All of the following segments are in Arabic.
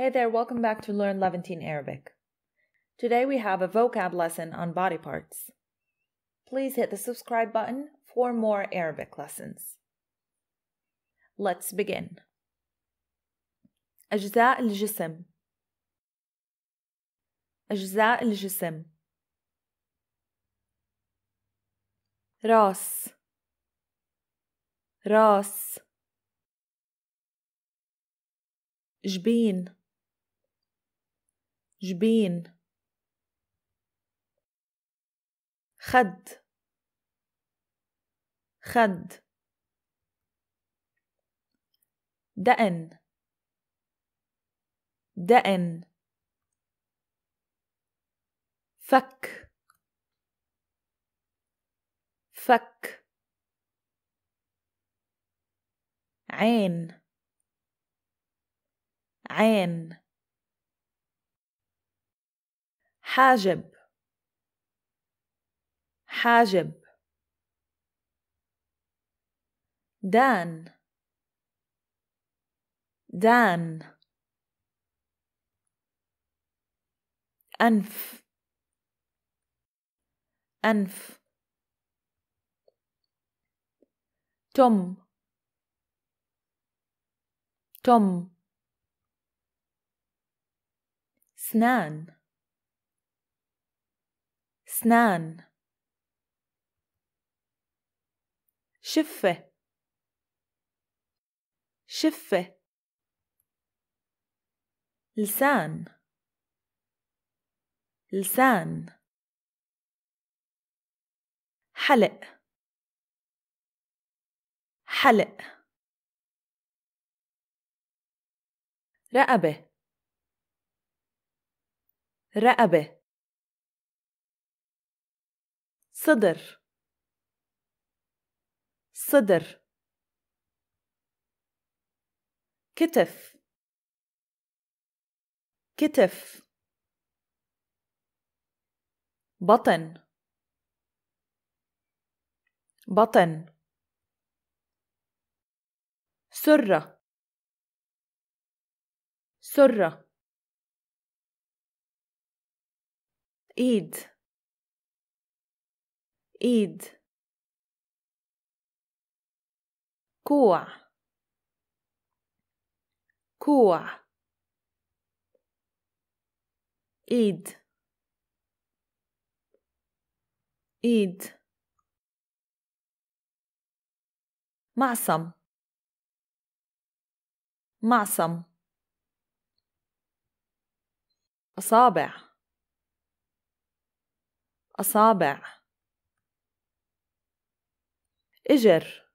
Hey there, welcome back to Learn Levantine Arabic. Today we have a vocab lesson on body parts. Please hit the subscribe button for more Arabic lessons. Let's begin. أجزاء الجسم أجزاء الجسم راس راس جبين جبين خد خد دقن دقن فك فك عين عين حاجب حاجب دان دان أنف أنف تم تم سنان أسنان شفة شفة لسان لسان حلق حلق رقبة رقبة صدر صدر كتف كتف بطن بطن سرة سرة إيد إيد كوع كوع إيد إيد معصم معصم أصابع أصابع إجر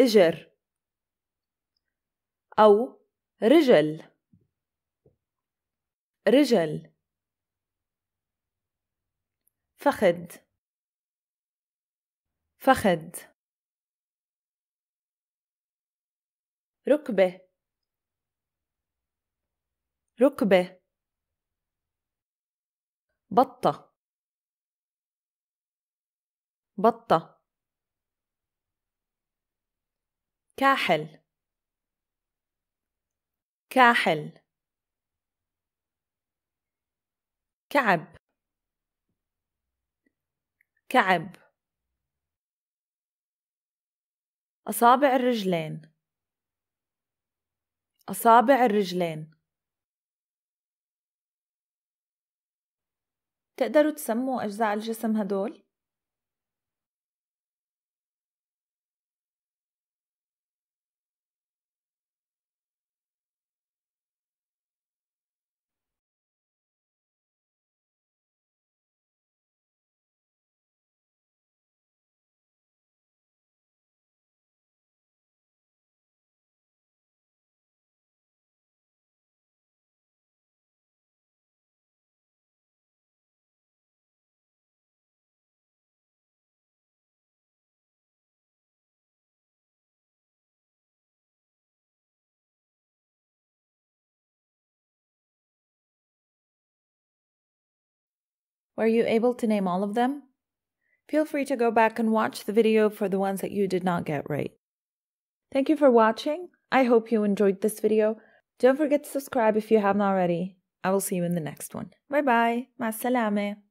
إجر أو رجل رجل فخد فخد ركبة ركبة بطة بطة كاحل كاحل كعب كعب أصابع الرجلين أصابع الرجلين تقدروا تسموا أجزاء الجسم هدول؟ Were you able to name all of them? Feel free to go back and watch the video for the ones that you did not get right. Thank you for watching. I hope you enjoyed this video. Don't forget to subscribe if you haven't already. I will see you in the next one. Bye bye. Ma salame.